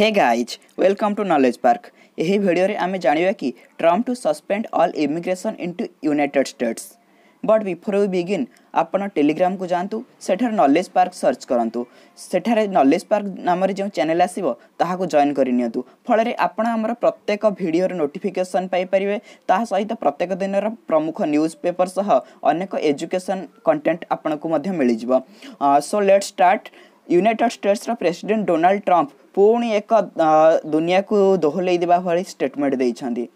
Hai guys welcome to knowledge park ଏହି ଭିଡ଼ିଓରେ ଆମେ ଜାଣିବା କି Trump to suspend all immigration into United States but before you begin ଆପଣ ଟେଲିଗ୍ରାମକୁ ଯାଆନ୍ତୁ ସେଠାରେ ନଲେଜ ପାର୍କ ସର୍ଚ୍ଚ କରନ୍ତୁ ସେଠାରେ ନଲେଜ ପାର୍କ ନାମରେ ଯେଉଁ ଚ୍ୟାନେଲ୍ ଆସିବ ତାହାକୁ ଜଏନ୍ କରିନିଅନ୍ତୁ ଫଳରେ ଆପଣ ଆମର ପ୍ରତ୍ୟେକ ଭିଡ଼ିଓର ନୋଟିଫିକେସନ୍ ପାଇପାରିବେ ତାହା ସହିତ ପ୍ରତ୍ୟେକ ଦିନର ପ୍ରମୁଖ ନ୍ୟୁଜ୍ ପେପର୍ ସହ ଅନେକ ଏଜୁକେସନ୍ କଣ୍ଟେଣ୍ଟ ଆପଣଙ୍କୁ ମଧ୍ୟ ମିଳିଯିବ ସୋ ଲେଟ୍ ଷ୍ଟାର୍ଟ ୟୁନାଇଟେଡ଼୍ ଷ୍ଟେଟ୍ସର ପ୍ରେସିଡେଣ୍ଟ ଡୋନାଲ୍ଡ ଟ୍ରମ୍ପ ପୁଣି ଏକ ଦୁନିଆକୁ ଦୋହଲେଇ ଦେବା ଭଳି ଷ୍ଟେଟମେଣ୍ଟ ଦେଇଛନ୍ତି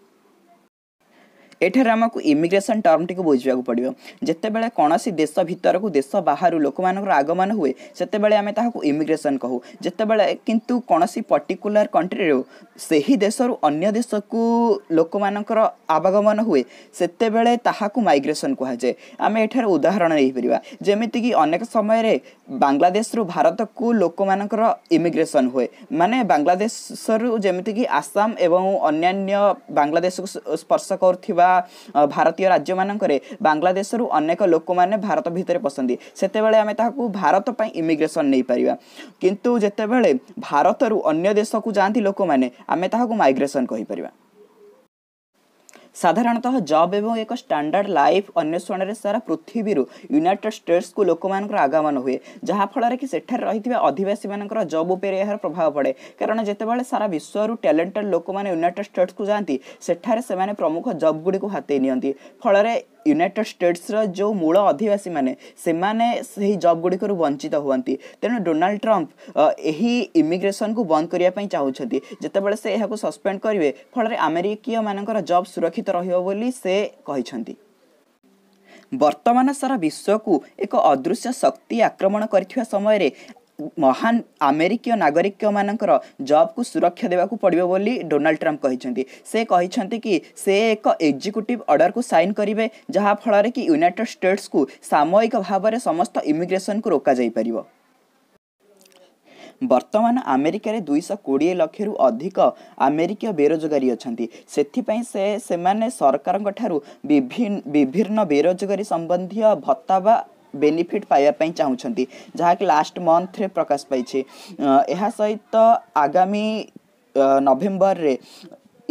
ଏଠାରେ ଆମକୁ ଇମିଗ୍ରେସନ୍ ଟର୍ମଟିକୁ ବୁଝିବାକୁ ପଡ଼ିବ ଯେତେବେଳେ କୌଣସି ଦେଶ ଭିତରକୁ ଦେଶ ବାହାରୁ ଲୋକମାନଙ୍କର ଆଗମନ ହୁଏ ସେତେବେଳେ ଆମେ ତାହାକୁ ଇମିଗ୍ରେସନ୍ କହୁ ଯେତେବେଳେ କିନ୍ତୁ କୌଣସି ପର୍ଟିକୁଲାର କଣ୍ଟ୍ରିରୁ ସେହି ଦେଶରୁ ଅନ୍ୟ ଦେଶକୁ ଲୋକମାନଙ୍କର ଆବାଗମନ ହୁଏ ସେତେବେଳେ ତାହାକୁ ମାଇଗ୍ରେସନ୍ କୁହାଯାଏ ଆମେ ଏଠାରେ ଉଦାହରଣ ଦେଇପାରିବା ଯେମିତିକି ଅନେକ ସମୟରେ ବାଂଲାଦେଶରୁ ଭାରତକୁ ଲୋକମାନଙ୍କର ଇମିଗ୍ରେସନ୍ ହୁଏ ମାନେ ବାଂଲାଦେଶରୁ ଯେମିତିକି ଆସାମ ଏବଂ ଅନ୍ୟାନ୍ୟ ବାଂଲାଦେଶକୁ ସ୍ପର୍ଶ କରୁଥିବା ଭାରତୀୟ ରାଜ୍ୟମାନଙ୍କରେ ବାଂଲାଦେଶରୁ ଅନେକ ଲୋକମାନେ ଭାରତ ଭିତରେ ପଶନ୍ତି ସେତେବେଳେ ଆମେ ତାହାକୁ ଭାରତ ପାଇଁ ଇମିଗ୍ରେସନ୍ ନେଇପାରିବା କିନ୍ତୁ ଯେତେବେଳେ ଭାରତରୁ ଅନ୍ୟ ଦେଶକୁ ଯାଆନ୍ତି ଲୋକମାନେ ଆମେ ତାହାକୁ ମାଇଗ୍ରେସନ୍ କହିପାରିବା ସାଧାରଣତଃ ଜବ୍ ଏବଂ ଏକ ଷ୍ଟାଣ୍ଡାର୍ଡ଼ ଲାଇଫ୍ ଅନ୍ୱେଷଣରେ ସାରା ପୃଥିବୀରୁ ୟୁନାଇଟେଡ୍ ଷ୍ଟେଟ୍ସକୁ ଲୋକମାନଙ୍କର ଆଗମନ ହୁଏ ଯାହାଫଳରେ କି ସେଠାରେ ରହିଥିବା ଅଧିବାସୀମାନଙ୍କର ଜବ୍ ଉପରେ ଏହାର ପ୍ରଭାବ ପଡ଼େ କାରଣ ଯେତେବେଳେ ସାରା ବିଶ୍ୱରୁ ଟ୍ୟାଲେଣ୍ଟେଡ୍ ଲୋକମାନେ ୟୁନାଇଟେଡ୍ ଷ୍ଟେଟ୍ସକୁ ଯାଆନ୍ତି ସେଠାରେ ସେମାନେ ପ୍ରମୁଖ ଜବ୍ ଗୁଡ଼ିକୁ ହାତେଇ ନିଅନ୍ତି ଫଳରେ ୟୁନାଇଟେଡ଼ ଷ୍ଟେଟ୍ସର ଯେଉଁ ମୂଳ ଅଧିବାସୀମାନେ ସେମାନେ ସେହି ଜବ୍ ଗୁଡ଼ିକରୁ ବଞ୍ଚିତ ହୁଅନ୍ତି ତେଣୁ ଡୋନାଲ୍ଡ ଟ୍ରମ୍ପ ଏହି ଇମିଗ୍ରେସନକୁ ବନ୍ଦ କରିବା ପାଇଁ ଚାହୁଁଛନ୍ତି ଯେତେବେଳେ ସେ ଏହାକୁ ସସ୍ପେଣ୍ଡ କରିବେ ଫଳରେ ଆମେରିକୀୟମାନଙ୍କର ଜବ୍ ସୁରକ୍ଷିତ ରହିବ ବୋଲି ସେ କହିଛନ୍ତି ବର୍ତ୍ତମାନ ସାରା ବିଶ୍ୱକୁ ଏକ ଅଦୃଶ୍ୟ ଶକ୍ତି ଆକ୍ରମଣ କରିଥିବା ସମୟରେ ମହାନ ଆମେରିକୀୟ ନାଗରିକମାନଙ୍କର ଜବ୍କୁ ସୁରକ୍ଷା ଦେବାକୁ ପଡ଼ିବ ବୋଲି ଡୋନାଲ୍ଡ ଟ୍ରମ୍ପ କହିଛନ୍ତି ସେ କହିଛନ୍ତି କି ସେ ଏକ ଏକ୍ଜିକ୍ୟୁଟିଭ୍ ଅର୍ଡ଼ରକୁ ସାଇନ୍ କରିବେ ଯାହାଫଳରେ କି ୟୁନାଇଟେଡ୍ ଷ୍ଟେଟ୍ସକୁ ସାମୟିକ ଭାବରେ ସମସ୍ତ ଇମିଗ୍ରେସନକୁ ରୋକାଯାଇପାରିବ ବର୍ତ୍ତମାନ ଆମେରିକାରେ ଦୁଇଶହ କୋଡ଼ିଏ ଲକ୍ଷରୁ ଅଧିକ ଆମେରିକୀୟ ବେରୋଜଗାରୀ ଅଛନ୍ତି ସେଥିପାଇଁ ସେ ସେମାନେ ସରକାରଙ୍କ ଠାରୁ ବିଭିନ୍ନ ବେରୋଜଗାରୀ ସମ୍ବନ୍ଧୀୟ ଭତ୍ତା ବା ବେନିଫିଟ୍ ପାଇବା ପାଇଁ ଚାହୁଁଛନ୍ତି ଯାହାକି ଲାଷ୍ଟ ମନ୍ଥରେ ପ୍ରକାଶ ପାଇଛି ଏହା ସହିତ ଆଗାମୀ ନଭେମ୍ବରରେ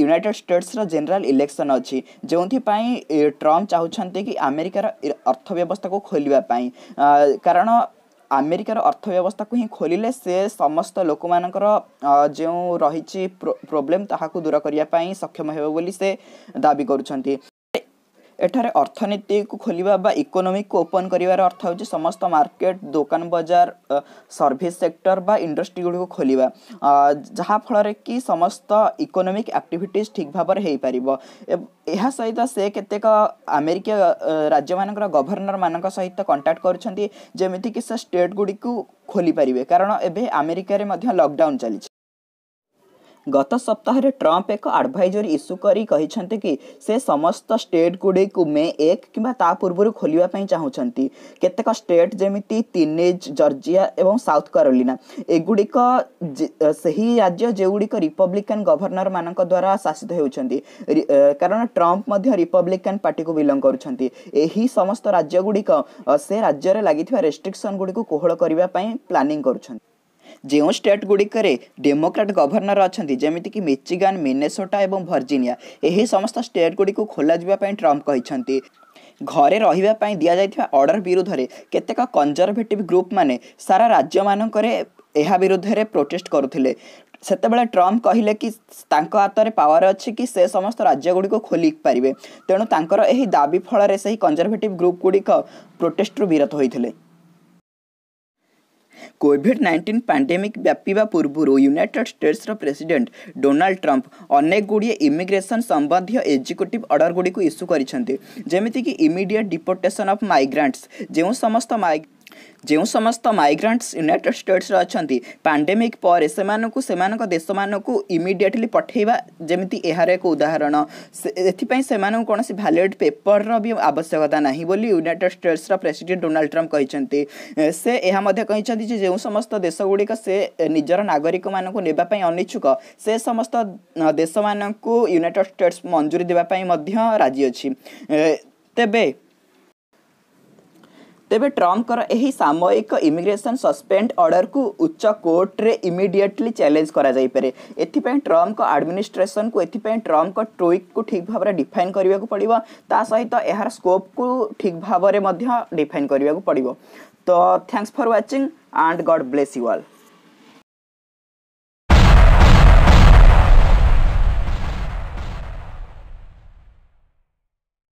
ୟୁନାଇଟେଡ଼ ଷ୍ଟେଟ୍ସର ଜେନେରାଲ ଇଲେକ୍ସନ୍ ଅଛି ଯେଉଁଥିପାଇଁ ଟ୍ରମ୍ପ ଚାହୁଁଛନ୍ତି କି ଆମେରିକାର ଅର୍ଥବ୍ୟବସ୍ଥାକୁ ଖୋଲିବା ପାଇଁ କାରଣ ଆମେରିକାର ଅର୍ଥବ୍ୟବସ୍ଥାକୁ ହିଁ ଖୋଲିଲେ ସେ ସମସ୍ତ ଲୋକମାନଙ୍କର ଯେଉଁ ରହିଛି ପ୍ରୋବ୍ଲେମ୍ ତାହାକୁ ଦୂର କରିବା ପାଇଁ ସକ୍ଷମ ହେବ ବୋଲି ସେ ଦାବି କରୁଛନ୍ତି ଏଠାରେ ଅର୍ଥନୀତିକୁ ଖୋଲିବା ବା ଇକୋନୋମିକୁ ଓପନ୍ କରିବାର ଅର୍ଥ ହେଉଛି ସମସ୍ତ ମାର୍କେଟ ଦୋକାନ ବଜାର ସର୍ଭିସ ସେକ୍ଟର ବା ଇଣ୍ଡଷ୍ଟ୍ରି ଗୁଡ଼ିକୁ ଖୋଲିବା ଯାହାଫଳରେ କି ସମସ୍ତ ଇକୋନୋମିକ୍ ଆକ୍ଟିଭିଟିଜ୍ ଠିକ୍ ଭାବରେ ହେଇପାରିବ ଏହା ସହିତ ସେ କେତେକ ଆମେରିକୀୟ ରାଜ୍ୟମାନଙ୍କର ଗଭର୍ଣ୍ଣରମାନଙ୍କ ସହିତ କଣ୍ଟାକ୍ଟ କରୁଛନ୍ତି ଯେମିତିକି ସେ ଷ୍ଟେଟ୍ ଗୁଡ଼ିକୁ ଖୋଲିପାରିବେ କାରଣ ଏବେ ଆମେରିକାରେ ମଧ୍ୟ ଲକଡାଉନ୍ ଚାଲିଛି ଗତ ସପ୍ତାହରେ ଟ୍ରମ୍ପ ଏକ ଆଡ଼ଭାଇଜରୀ ଇସ୍ୟୁ କରି କହିଛନ୍ତି କି ସେ ସମସ୍ତ ଷ୍ଟେଟ୍ ଗୁଡ଼ିକୁ ମେ ଏକ କିମ୍ବା ତା ପୂର୍ବରୁ ଖୋଲିବା ପାଇଁ ଚାହୁଁଛନ୍ତି କେତେକ ଷ୍ଟେଟ୍ ଯେମିତି ତିନେଜ୍ ଜର୍ଜିଆ ଏବଂ ସାଉଥ୍ କାରୋଲିନା ଏଗୁଡ଼ିକ ସେହି ରାଜ୍ୟ ଯେଉଁଗୁଡ଼ିକ ରିପବ୍ଲିକାନ୍ ଗଭର୍ଣ୍ଣରମାନଙ୍କ ଦ୍ୱାରା ଶାସିତ ହେଉଛନ୍ତି କାରଣ ଟ୍ରମ୍ପ ମଧ୍ୟ ରିପବ୍ଲିକାନ୍ ପାର୍ଟିକୁ ବିଲଙ୍ଗ କରୁଛନ୍ତି ଏହି ସମସ୍ତ ରାଜ୍ୟଗୁଡ଼ିକ ସେ ରାଜ୍ୟରେ ଲାଗିଥିବା ରେଷ୍ଟ୍ରିକ୍ସନ୍ ଗୁଡ଼ିକୁ କୋହଳ କରିବା ପାଇଁ ପ୍ଲାନିଂ କରୁଛନ୍ତି ଯେଉଁ ଷ୍ଟେଟ୍ଗୁଡ଼ିକରେ ଡେମୋକ୍ରାଟ୍ ଗଭର୍ଣ୍ଣର ଅଛନ୍ତି ଯେମିତିକି ମିଚିଗାନ୍ ମିନେସୋଟା ଏବଂ ଭର୍ଜିନିଆ ଏହି ସମସ୍ତ ଷ୍ଟେଟ୍ଗୁଡ଼ିକୁ ଖୋଲାଯିବା ପାଇଁ ଟ୍ରମ୍ପ୍ କହିଛନ୍ତି ଘରେ ରହିବା ପାଇଁ ଦିଆଯାଇଥିବା ଅର୍ଡ଼ର ବିରୁଦ୍ଧରେ କେତେକ କନଜରଭେଟିଭ୍ ଗ୍ରୁପ୍ମାନେ ସାରା ରାଜ୍ୟମାନଙ୍କରେ ଏହା ବିରୁଦ୍ଧରେ ପ୍ରୋଟେଷ୍ଟ କରୁଥିଲେ ସେତେବେଳେ ଟ୍ରମ୍ପ କହିଲେ କି ତାଙ୍କ ହାତରେ ପାୱାର ଅଛି କି ସେ ସମସ୍ତ ରାଜ୍ୟଗୁଡ଼ିକୁ ଖୋଲି ପାରିବେ ତେଣୁ ତାଙ୍କର ଏହି ଦାବି ଫଳରେ ସେହି କନଜରଭେଟିଭ୍ ଗ୍ରୁପ୍ ଗୁଡ଼ିକ ପ୍ରୋଟେଷ୍ଟରୁ ବିରତ ହୋଇଥିଲେ କୋଭିଡ୍ ନାଇଣ୍ଟିନ୍ ପାଣ୍ଡେମିକ୍ ବ୍ୟାପିବା ପୂର୍ବରୁ ୟୁନାଇଟେଡ୍ ଷ୍ଟେଟ୍ସର ପ୍ରେସିଡେଣ୍ଟ ଡୋନାଲ୍ଡ ଟ୍ରମ୍ପ ଅନେକ ଗୁଡ଼ିଏ ଇମିଗ୍ରେସନ୍ ସମ୍ବନ୍ଧୀୟ ଏକ୍ଜିକ୍ୟୁଟିଭ୍ ଅର୍ଡରଗୁଡ଼ିକୁ ଇସ୍ୟୁ କରିଛନ୍ତି ଯେମିତିକି ଇମିଡିଏଟ୍ ଡିପୋର୍ଟେସନ୍ ଅଫ୍ ମାଇଗ୍ରାଣ୍ଟସ୍ ଯେଉଁ ସମସ୍ତ ମାଇ जो समस्त माइग्रेंट्स युनाइटेड स्टेट्स र अहिले पाण्डेमिक परसम्स देश इमिडिएटली पठेबा जेमि यहाँ एक उदाहरण एपिसँग कसरी वैलिड पेपर भी आवश्यकता नाही बोली युनाइटेड स्टेट्स रा प्रेसिडेंट डोनाल्ड समस्त देशगुडी का से निजर नागरिक पई अनिच्छुक समस्त स्टेट्स मंजूरी स्टेटस पई मध्ये राजी ते ତେବେ ଟ୍ରମ୍ପଙ୍କର ଏହି ସାମୟିକ ଇମିଗ୍ରେସନ୍ ସସ୍ପେଣ୍ଡ ଅର୍ଡ଼ରକୁ ଉଚ୍ଚ କୋର୍ଟରେ ଇମିଡ଼ିଏଟଲି ଚ୍ୟାଲେଞ୍ଜ କରାଯାଇପାରେ ଏଥିପାଇଁ ଟ୍ରମ୍ପଙ୍କ ଆଡମିନିଷ୍ଟ୍ରେସନକୁ ଏଥିପାଇଁ ଟ୍ରମ୍ପଙ୍କ ଟ୍ୱିଟ୍କୁ ଠିକ୍ ଭାବରେ ଡିଫାଇନ୍ କରିବାକୁ ପଡ଼ିବ ତା ସହିତ ଏହାର ସ୍କୋପ୍କୁ ଠିକ୍ ଭାବରେ ମଧ୍ୟ ଡିଫାଇନ୍ କରିବାକୁ ପଡ଼ିବ ତ thanks for watching and God bless you all